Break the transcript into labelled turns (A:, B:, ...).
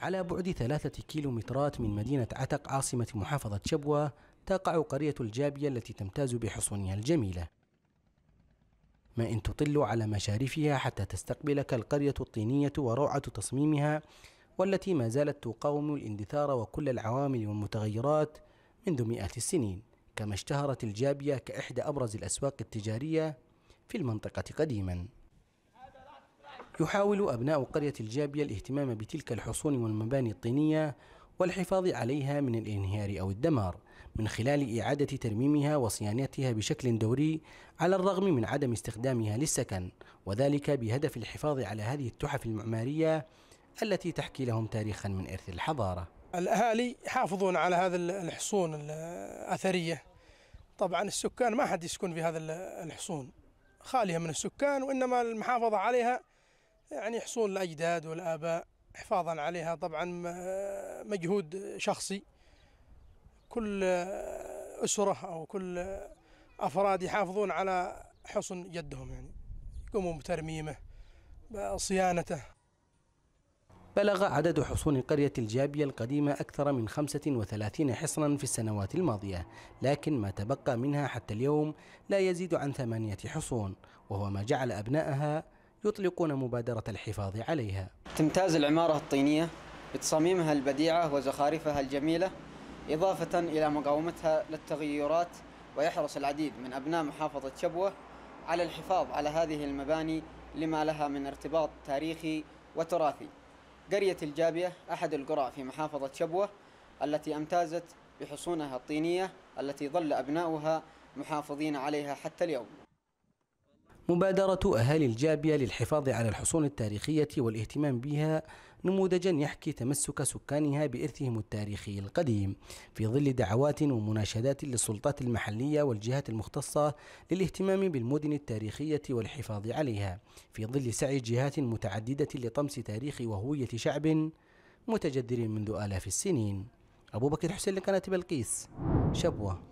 A: على بعد ثلاثة كيلومترات من مدينة عتق عاصمة محافظة شبوة تقع قرية الجابية التي تمتاز بحصونها الجميلة ما إن تطل على مشارفها حتى تستقبلك القرية الطينية وروعة تصميمها والتي ما زالت تقاوم الاندثار وكل العوامل والمتغيرات منذ مئات السنين كما اشتهرت الجابية كإحدى أبرز الأسواق التجارية في المنطقة قديماً يحاول أبناء قرية الجابية الاهتمام بتلك الحصون والمباني الطينية والحفاظ عليها من الانهيار أو الدمار من خلال إعادة ترميمها وصيانتها بشكل دوري على الرغم من عدم استخدامها للسكن وذلك بهدف الحفاظ على هذه التحف المعمارية التي تحكي لهم تاريخا من إرث الحضارة
B: الأهالي يحافظون على هذا الحصون الأثرية طبعا السكان ما حد يسكن في هذا الحصون خالية من السكان وإنما المحافظة عليها يعني حصول الأجداد والآباء حفاظا عليها طبعا مجهود شخصي كل أسرة أو كل أفراد يحافظون على حصن جدهم يعني يقومون بترميمه بصيانته
A: بلغ عدد حصون قرية الجابية القديمة أكثر من 35 حصنا في السنوات الماضية لكن ما تبقى منها حتى اليوم لا يزيد عن ثمانية حصون وهو ما جعل أبنائها يطلقون مبادرة الحفاظ عليها
C: تمتاز العمارة الطينية بتصاميمها البديعة وزخارفها الجميلة إضافة إلى مقاومتها للتغيرات ويحرص العديد من أبناء محافظة شبوة على الحفاظ على هذه المباني لما لها من ارتباط تاريخي وتراثي قرية الجابية أحد القرى في محافظة شبوة التي امتازت بحصونها الطينية التي ظل أبناؤها محافظين عليها حتى اليوم
A: مبادرة أهالي الجابية للحفاظ على الحصون التاريخية والاهتمام بها نموذجا يحكي تمسك سكانها بإرثهم التاريخي القديم في ظل دعوات ومناشدات للسلطات المحلية والجهات المختصة للاهتمام بالمدن التاريخية والحفاظ عليها في ظل سعي جهات متعددة لطمس تاريخ وهوية شعب متجذر منذ آلاف السنين أبو بكر حسين لقناة بلقيس شبوه